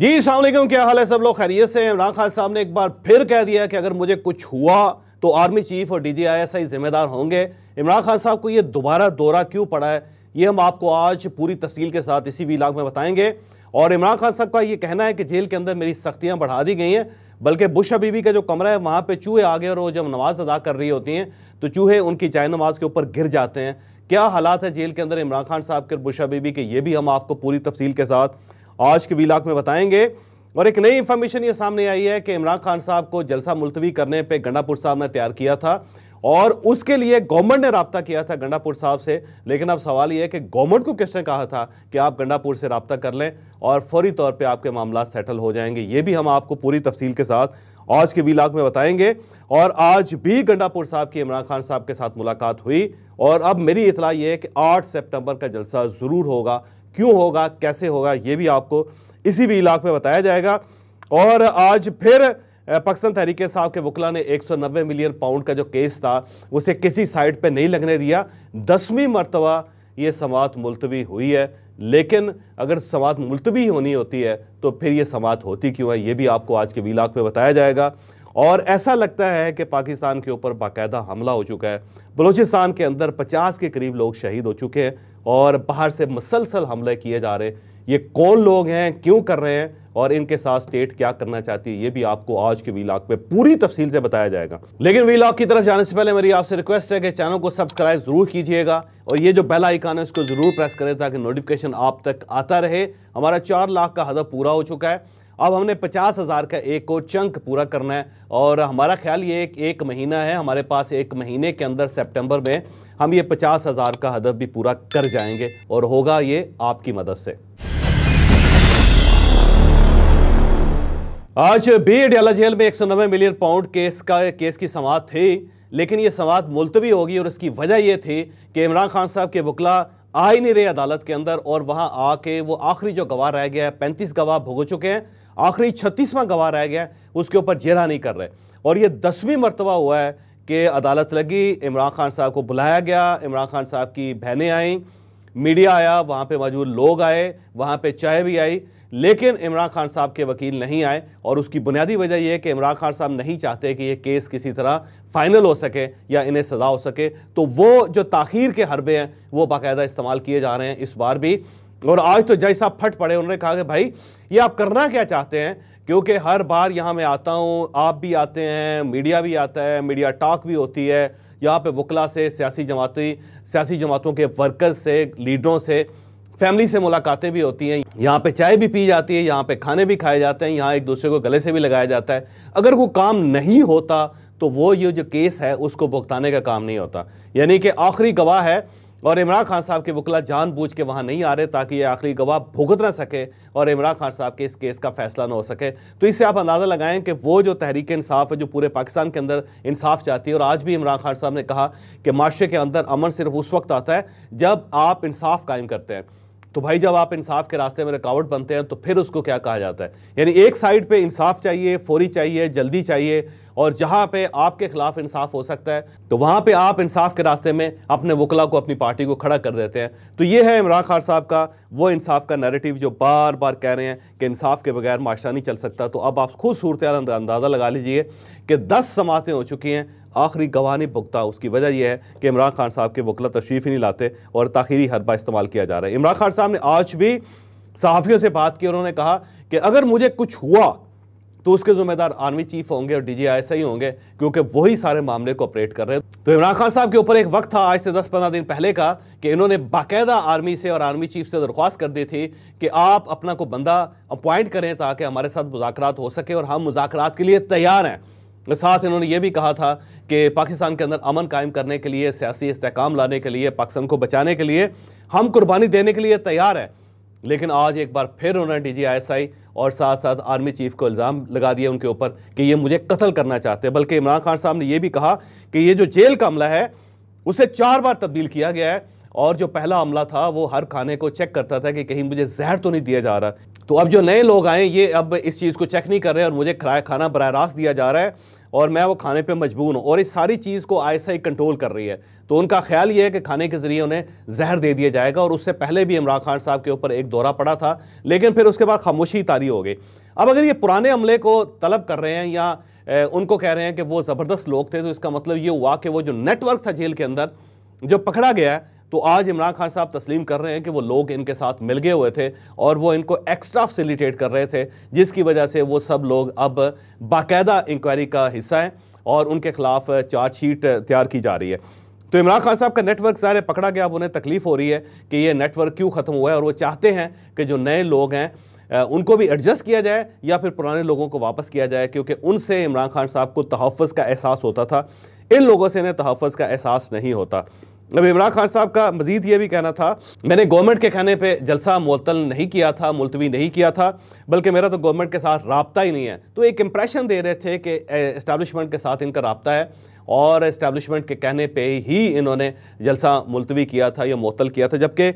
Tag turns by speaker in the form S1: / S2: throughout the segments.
S1: जी सलामकुम क्या हाल है सब लोग खैरियत से इमरान खान साहब ने एक बार फिर कह दिया कि अगर मुझे कुछ हुआ तो आर्मी चीफ और डीजीआईएसआई जिम्मेदार होंगे इमरान खान साहब को ये दोबारा दौरा क्यों पड़ा है ये हम आपको आज पूरी तफसील के साथ इसी वीलाग में बताएंगे और इमरान खान साहब का ये कहना है कि जेल के अंदर मेरी सख्तियाँ बढ़ा दी गई हैं बल्कि बुश बीबी का जो कमरा है वहाँ पर चूहे आगे और वो जब नमाज़ अदा कर रही होती हैं तो चूहे उनकी चाय नमाज के ऊपर गिर जाते हैं क्या हालात है जेल के अंदर इमरान खान साहब के बुशा बीबी के ये भी हम आपको पूरी तफसील के साथ आज के वीलाक में बताएंगे और एक नई इंफॉर्मेशन ये सामने आई है कि इमरान खान साहब को जलसा मुलतवी करने पे गंडापुर साहब ने तैयार किया था और उसके लिए गवर्नमेंट ने रबता किया था गंडापुर साहब से लेकिन अब सवाल ये है कि गवर्नमेंट को किसने कहा था कि आप गंडापुर से रबता कर लें और फौरी तौर पर आपके मामला सेटल हो जाएंगे ये भी हम आपको पूरी तफसील के साथ आज के वीलाक में बताएंगे और आज भी गंडापुर साहब की इमरान खान साहब के साथ मुलाकात हुई और अब मेरी इतला ये है कि 8 सितंबर का जलसा ज़रूर होगा क्यों होगा कैसे होगा ये भी आपको इसी भी इलाक में बताया जाएगा और आज फिर पाकिस्तान तहरीक साहब के वकला ने 190 मिलियन पाउंड का जो केस था उसे किसी साइड पे नहीं लगने दिया दसवीं मरतबा ये समात मुलतवी हुई है लेकिन अगर समात मुलतवी होनी होती है तो फिर ये समात होती क्यों है ये भी आपको आज के वीलाक में बताया जाएगा और ऐसा लगता है कि पाकिस्तान के ऊपर बाकायदा हमला हो चुका है बलूचिस्तान के अंदर 50 के करीब लोग शहीद हो चुके हैं और बाहर से मुसलसल हमले किए जा रहे हैं ये कौन लोग हैं क्यों कर रहे हैं और इनके साथ स्टेट क्या करना चाहती है ये भी आपको आज के वीलाग में पूरी तफसील से बताया जाएगा लेकिन वीलाग की तरफ जाने से पहले मेरी आपसे रिक्वेस्ट है कि चैनल को सब्सक्राइब जरूर कीजिएगा और ये जो बेल आइकान है उसको जरूर प्रेस करें ताकि नोटिफिकेशन आप तक आता रहे हमारा चार लाख का हदफ पूरा हो चुका है अब हमने पचास हज़ार का एक को चंक पूरा करना है और हमारा ख्याल ये एक, एक महीना है हमारे पास एक महीने के अंदर सेप्टेम्बर में हम ये पचास हज़ार का हदफ भी पूरा कर जाएंगे और होगा ये आपकी मदद से आज बी डयाला जेल में एक सौ नब्बे मिलियन पाउंड केस का केस की समाध थी लेकिन ये समाध मुलतवी होगी और इसकी वजह यह थी कि इमरान खान साहब के वकला आ ही नहीं रहे अदालत के अंदर और वहाँ आके वो आखिरी जो गवाह रह गया है पैंतीस गवाह भुगो चुके हैं आखिरी छत्तीसवां गवाह रह गया उसके ऊपर जेरा नहीं कर रहे और ये दसवीं मरतबा हुआ है कि अदालत लगी इमरान खान साहब को बुलाया गया इमरान खान साहब की बहनें आईं मीडिया आया वहाँ पर मौजूद लोग आए वहाँ पर चाय भी आई लेकिन इमरान खान साहब के वकील नहीं आए और उसकी बुनियादी वजह यह है कि इमरान खान साहब नहीं चाहते कि ये केस किसी तरह फाइनल हो सके या इन्हें सज़ा हो सके तो वो जो ताखीर के हरबे हैं वो बाकायदा इस्तेमाल किए जा रहे हैं इस बार भी और आज तो जैसा फट पड़े उन्होंने कहा कि भाई ये आप करना क्या चाहते हैं क्योंकि हर बार यहाँ मैं आता हूँ आप भी आते हैं मीडिया भी आता है मीडिया टॉक भी होती है यहाँ पे वकला से सियासी जमाती सियासी जमातों के वर्कर्स से लीडरों से फैमिली से मुलाकातें भी होती हैं यहाँ पे चाय भी पी जाती है यहाँ पे खाने भी खाए जाते हैं यहाँ एक दूसरे को गले से भी लगाया जाता है अगर वो काम नहीं होता तो वो ये जो केस है उसको भुगताने का काम नहीं होता यानी कि आखिरी गवाह है और इमरान खान साहब के वकला जानबूझ के वहाँ नहीं आ रहे ताकि ये आखिरी गवाह भुगत ना सके और इमरान खान साहब के इस केस का फैसला ना हो सके तो इससे आप अंदाज़ा लगाएं कि वो जो तहरीक इंसाफ है जो पूरे पाकिस्तान के अंदर इंसाफ चाहती है और आज भी इमरान खान साहब ने कहा कि माशरे के अंदर अमन सिर्फ उस वक्त आता है जब आप इंसाफ कायम करते हैं तो भाई जब आप इंसाफ के रास्ते में रुकावट बनते हैं तो फिर उसको क्या कहा जाता है यानी एक साइड पे इंसाफ चाहिए फौरी चाहिए जल्दी चाहिए और जहाँ पे आपके खिलाफ इंसाफ हो सकता है तो वहाँ पे आप इंसाफ के रास्ते में अपने वकला को अपनी पार्टी को खड़ा कर देते हैं तो ये है इमरान खान साहब का वो इंसाफ का नैरेटिव जो बार बार कह रहे हैं कि इंसाफ के बगैर माशरा नहीं चल सकता तो अब आप खुद सूरत अंदाज़ा लगा लीजिए कि दस समातें हो चुकी हैं आखिरी गवाह नहीं भुगता उसकी वजह यह है कि इमरान खान साहब के वकला तशरीफ ही नहीं लाते और ताखीरी हरबा इस्तेमाल किया जा रहा है इमरान खान साहब ने आज भी सहाफ़ियों से बात की उन्होंने कहा कि अगर मुझे कुछ हुआ तो उसके जिम्मेदार आर्मी चीफ होंगे और डी ही होंगे क्योंकि वही सारे मामले को ऑपरेट कर रहे हैं तो इमरान खान साहब के ऊपर एक वक्त था आज से 10-15 दिन पहले का कि इन्होंने बाकायदा आर्मी से और आर्मी चीफ से दरख्वास्त कर दी थी कि आप अपना को बंदा अपॉइंट करें ताकि हमारे साथ मुजाकर हो सके और हम मुजाकर के लिए तैयार हैं मतलब साथ इन्होंने ये भी कहा था कि पाकिस्तान के अंदर अमन कायम करने के लिए सियासी इसकाम लाने के लिए पाकिस्तान को बचाने के लिए हम कुर्बानी देने के लिए तैयार हैं लेकिन आज एक बार फिर उन्होंने डी जी एस आई और साथ साथ आर्मी चीफ को इल्ज़ाम लगा दिया उनके ऊपर कि ये मुझे कत्ल करना चाहते हैं बल्कि इमरान खान साहब ने यह भी कहा कि ये जो जेल का अमला है उसे चार बार तब्दील किया गया है और जो पहला अमला था वो हर खाने को चेक करता था कि कहीं मुझे जहर तो नहीं दिया जा रहा तो अब जो नए लोग आए ये अब इस चीज़ को चेक नहीं कर रहे और मुझे खाना बरह रास्त दिया जा रहा है और मैं वो खाने पे मजबूर हूँ और इस सारी चीज़ को आहिस्ता कंट्रोल कर रही है तो उनका ख्याल ये है कि खाने के ज़रिए उन्हें जहर दे दिया जाएगा और उससे पहले भी इमरान खान साहब के ऊपर एक दौरा पड़ा था लेकिन फिर उसके बाद खामोशी तारी हो गई अब अगर ये पुराने अमले को तलब कर रहे हैं या उनको कह रहे हैं कि वो ज़बरदस्त लोग थे तो इसका मतलब ये हुआ कि वो जो नेटवर्क था जेल के अंदर जो पकड़ा गया है तो आज इमरान खान साहब तस्लीम कर रहे हैं कि वो लोग इनके साथ मिल गए हुए थे और वो इनको एक्स्ट्रा फैसिलिटेट कर रहे थे जिसकी वजह से वो सब लोग अब बाकायदा इंक्वायरी का हिस्सा हैं और उनके खिलाफ चार्जशीट तैयार की जा रही है तो इमरान खान साहब का नेटवर्क सारे पकड़ा गया अब उन्हें तकलीफ़ हो रही है कि ये नेटवर्क क्यों ख़त्म हुआ है और वो चाहते हैं कि जो नए लोग हैं उनको भी एडजस्ट किया जाए या फिर पुराने लोगों को वापस किया जाए क्योंकि उनसे इमरान खान साहब को तहफ़ का एहसास होता था इन लोगों से इन्हें तहफ़ का एहसास नहीं होता अब इमरान खान साहब का मजीद ये भी कहना था मैंने गवर्नमेंट के कहने पे जलसा मुअल नहीं किया था मुलतवी नहीं किया था बल्कि मेरा तो गवर्नमेंट के साथ रबता ही नहीं है तो एक इम्प्रेशन दे रहे थे कि इस्टेबलिशमेंट के साथ इनका रबता है और इस्टेबलिशमेंट के कहने पर ही इन्होंने जलसा मुलतवी किया था या मअतल किया था जबकि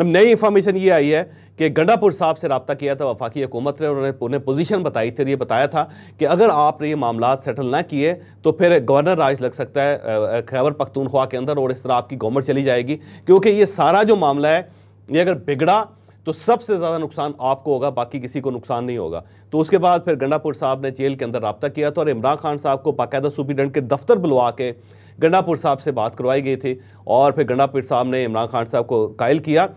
S1: अब नई इन्फॉर्मेशन ये आई है कि गंडापुर साहब से रबता किया था वफाकी हुकूमत ने उन्होंने उन्होंने पोजीशन बताई थी और ये बताया था कि अगर आपने ये मामला सेटल ना किए तो फिर गवर्नर राज लग सकता है खैबर पख्तूनख्वा के अंदर और इस तरह आपकी गवर्नमेंट चली जाएगी क्योंकि ये सारा जो मामला है ये अगर बिगड़ा तो सबसे ज़्यादा नुकसान आपको होगा बाकी किसी को नुकसान नहीं होगा तो उसके बाद फिर गंडापुर साहब ने जेल के अंदर रबता किया था और इमरान खान साहब को बाकायदा सुप्रीडेंट के दफ्तर बुलवा के गंडापुर साहब से बात करवाई गई थी और फिर गंडापुर साहब ने इमरान खान साहब को कायल किया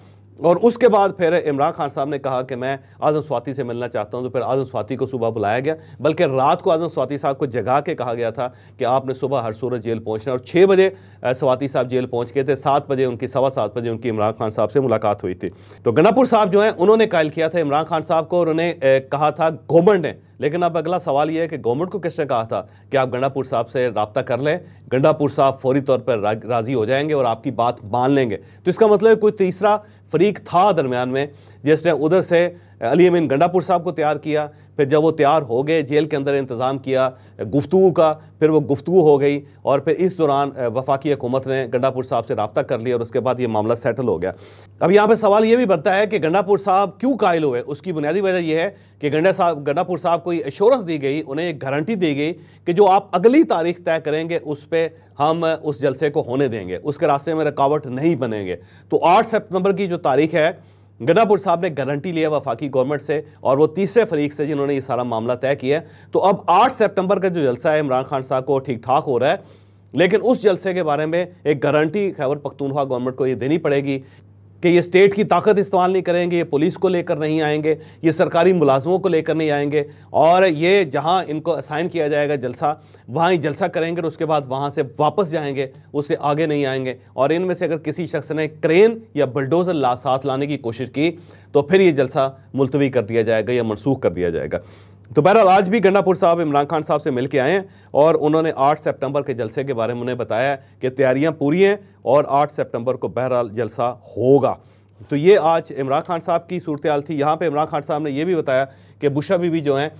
S1: और उसके बाद फिर इमरान खान साहब ने कहा कि मैं आज़म स्वाति से मिलना चाहता हूं तो फिर आज़म स्वाति को सुबह बुलाया गया बल्कि रात को आज़म स्वाति साहब को जगा के कहा गया था कि आपने सुबह हर सूरत जेल पहुंचना और छः बजे स्वाति साहब जेल पहुंच गए थे सात बजे उनकी सवा सात बजे उनकी इमरान खान साहब से मुलाकात हुई थी तो गन्नापुर साहब जो है उन्होंने कायल किया था इमरान खान साहब को और उन्हें कहा था गोमंड ने लेकिन अब अगला सवाल यह है कि गवर्नमेंट को किसने कहा था कि आप गंडापुर साहब से रबता कर लें गंडापुर साहब फौरी तौर पर राज़ी हो जाएंगे और आपकी बात मान लेंगे तो इसका मतलब कोई तीसरा फरीक था दरमियान में जिसने उधर से अली अमीन गंडापुर साहब को तैयार किया फिर जब वो तैयार हो गए जेल के अंदर इंतज़ाम किया गुफ्तु का फिर वो गुफ्तु हो गई और फिर इस दौरान वफाकी हुकूमत ने गंडापुर साहब से रबता कर लिया और उसके बाद ये मामला सेटल हो गया अब यहाँ पर सवाल ये भी बनता है कि गंडापुर साहब क्यों कायल हुए उसकी बुनियादी वजह यह है कि गंडा साहब गंडापुर साहब को एश्योरेंस दी गई उन्हें एक गारंटी दी गई कि जो आप अगली तारीख तय करेंगे उस पर हम उस जलसे को होने देंगे उसके रास्ते में रुकावट नहीं बनेंगे तो आठ सितंबर की जो तारीख है गन्नापुर साहब ने गारंटी लिया वफाकी गवर्नमेंट से और वो तीसरे फरीक से जिन्होंने ये सारा मामला तय किया तो अब आठ सेप्टेम्बर का जो जलसा है इमरान खान साहब को ठीक ठाक हो रहा है लेकिन उस जलसे के बारे में एक गारंटी खैबर पख्तूनख्वा गवर्नमेंट को ये देनी पड़ेगी कि ये स्टेट की ताकत इस्तेमाल नहीं करेंगे ये पुलिस को लेकर नहीं आएंगे ये सरकारी मुलाजमों को लेकर नहीं आएंगे और ये जहाँ इनको असाइन किया जाएगा जलसा वहाँ ही जलसा करेंगे और उसके बाद वहाँ से वापस जाएंगे उससे आगे नहीं आएंगे और इनमें से अगर किसी शख्स ने क्रेन या बलडोज़र ला साथ लाने की कोशिश की तो फिर ये जलसा मुलतवी कर दिया जाएगा या मनसूख कर दिया जाएगा तो बहरहाल आज भी गन्नापुर साहब इमरान खान साहब से मिल के आए हैं और उन्होंने 8 सितंबर के जलसे के बारे में उन्हें बताया कि तैयारियां पूरी हैं और 8 सितंबर को बहरहाल जलसा होगा तो ये आज इमरान खान साहब की सूरत हाल थी यहाँ पर इमरान खान साहब ने यह भी बताया कि बुशा बीबी जो हैं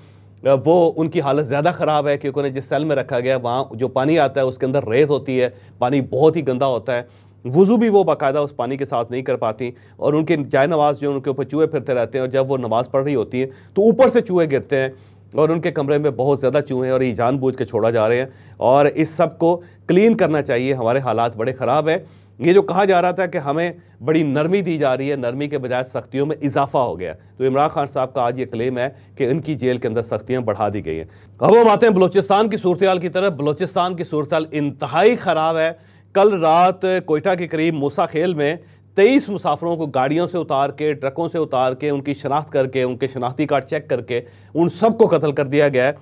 S1: वो उनकी हालत ज़्यादा ख़राब है क्योंकि उन्हें जिस सेल में रखा गया वहाँ जो पानी आता है उसके अंदर रेत होती है पानी बहुत ही गंदा होता है वज़ू भी वो बाकायदा उस पानी के साथ नहीं कर पाती और उनके जाय नमाज जो उनके ऊपर चूहे फिरते रहते हैं और जब वो नमाज़ पढ़ रही होती हैं तो ऊपर से चूहे गिरते हैं और उनके कमरे में बहुत ज़्यादा चूहे हैं और ये जानबूझ के छोड़ा जा रहे हैं और इस सब को क्लीन करना चाहिए हमारे हालात बड़े ख़राब है ये जो कहा जा रहा था कि हमें बड़ी नरमी दी जा रही है नरमी के बजाय सख्तियों में इजाफा हो गया तो इमरान खान साहब का आज ये क्लेम है कि इनकी जेल के अंदर सख्तियाँ बढ़ा दी गई हैं अब हम आते हैं बलोचिस्तान की सूरत की तरफ बलोचिस्तान की सूरत इंतहाई ख़राब है कल रात कोयटा के करीब मूसाखेल में तेईस मुसाफरों को गाड़ियों से उतार के ट्रकों से उतार के उनकी शनाख्त करके उनके शनाख्ती कार्ड चेक करके उन सबको कत्ल कर दिया गया है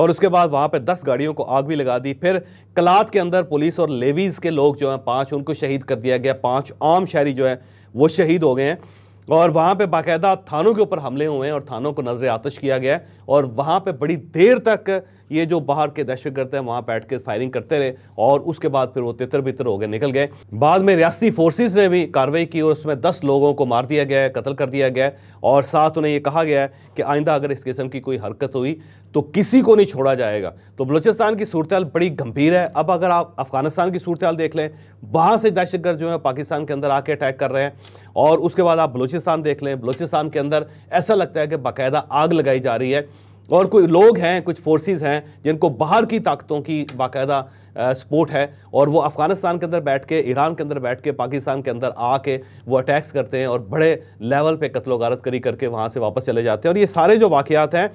S1: और उसके बाद वहाँ पर दस गाड़ियों को आग भी लगा दी फिर कलात के अंदर पुलिस और लेवीज़ के लोग जो हैं पाँच उनको शहीद कर दिया गया पाँच आम शहरी जो हैं वो शहीद हो गए हैं और वहाँ पे बाकायदा थानों के ऊपर हमले हुए हैं और थानों को नजर आतश किया गया और वहाँ पे बड़ी देर तक ये जो बाहर के दहशत गर्द हैं वहाँ बैठ के फायरिंग करते रहे और उसके बाद फिर वो तितर बितर हो गए निकल गए बाद में रियासी फोर्सेज ने भी कार्रवाई की और उसमें दस लोगों को मार दिया गया है कत्ल कर दिया गया और साथ उन्हें ये कहा गया है कि आइंदा अगर इस किस्म की कोई हरकत हुई तो किसी को नहीं छोड़ा जाएगा तो बलूचिस्तान की सूरत बड़ी गंभीर है अब अगर आप अफगानिस्तान की सूरत देख लें वहाँ से दहशतगर्द जो है पाकिस्तान के अंदर आके अटैक कर रहे हैं और उसके बाद आप बलूचिस्तान देख लें बलूचिस्तान के अंदर ऐसा लगता है कि बाकायदा आग लगाई जा रही है और कोई लोग हैं कुछ फोर्सेस हैं जिनको बाहर की ताकतों की बाकायदा सपोर्ट है और वो अफ़गानिस्तान के अंदर बैठ के ईरान के अंदर बैठ के पाकिस्तान के अंदर आके वो अटैक्स करते हैं और बड़े लेवल पे कत्लो गारत करी करके वहाँ से वापस चले जाते हैं और ये सारे जो वाकियात हैं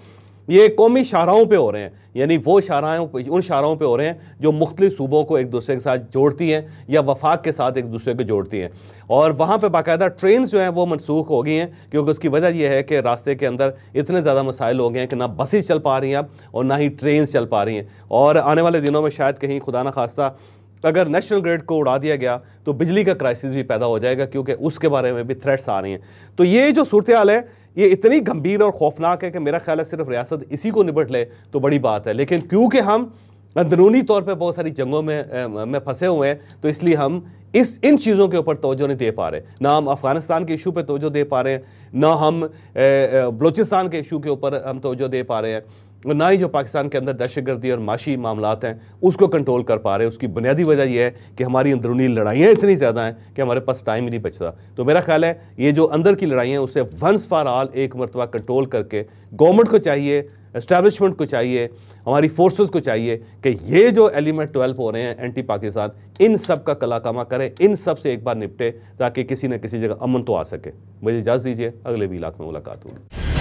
S1: ये कौमी शाहराहों पे हो रहे हैं यानी वो शाहराहों उन शाहराहों पर हो रहे हैं जो मुख्तु सूबों को एक दूसरे के साथ जोड़ती हैं या वफाक के साथ एक दूसरे को जोड़ती हैं और वहाँ पर बाकायदा ट्रेन जो हैं वो मनसूख हो गई हैं क्योंकि उसकी वजह यह है कि रास्ते के अंदर इतने ज़्यादा मसाइल हो गए हैं कि ना बसें चल पा रही हैं अब और ना ही ट्रेन चल पा रही हैं और आने वाले दिनों में शायद कहीं खुदा न खास्ता अगर नेशनल ग्रेड को उड़ा दिया गया तो बिजली का क्राइसिस भी पैदा हो जाएगा क्योंकि उसके बारे में भी थ्रेट्स आ रही हैं तो ये जो सूरत हाल है ये इतनी गंभीर और खौफनाक है कि मेरा ख्याल है सिर्फ रियासत इसी को निपट ले तो बड़ी बात है लेकिन क्योंकि हम अंदरूनी तौर पर बहुत सारी जंगों में में फंसे हुए हैं तो इसलिए हम इस इन चीज़ों के ऊपर तोजो नहीं दे पा रहे ना हम अफ़गानिस्तान के इशू पे तोजो दे पा रहे हैं ना हम बलूचिस्तान के इशू के ऊपर हम तोजो दे पा रहे हैं ना ही जो पाकिस्तान के अंदर दहशत गर्दी और माशी मामला हैं उसको कंट्रोल कर पा रहे उसकी बुनियादी वजह यह है कि हमारी अंदरूनी लड़ाइयाँ इतनी ज़्यादा हैं कि हमारे पास टाइम ही नहीं बचता तो मेरा ख्याल है ये जो अंदर की लड़ाइयाँ उसे वंस फॉर ऑल एक मरतबा कंट्रोल करके गवर्नमेंट को चाहिए इस्टेबलिशमेंट को चाहिए हमारी फोर्सेस को चाहिए कि ये जो एलिमेंट ट्वेल्व हो रहे हैं एंटी पाकिस्तान इन सब का कलाकामा करें इन सब से एक बार निपटे ताकि किसी न किसी जगह अमन तो आ सके मुझे इजाज़त दीजिए अगले भी इलाक में मुलाकात होगी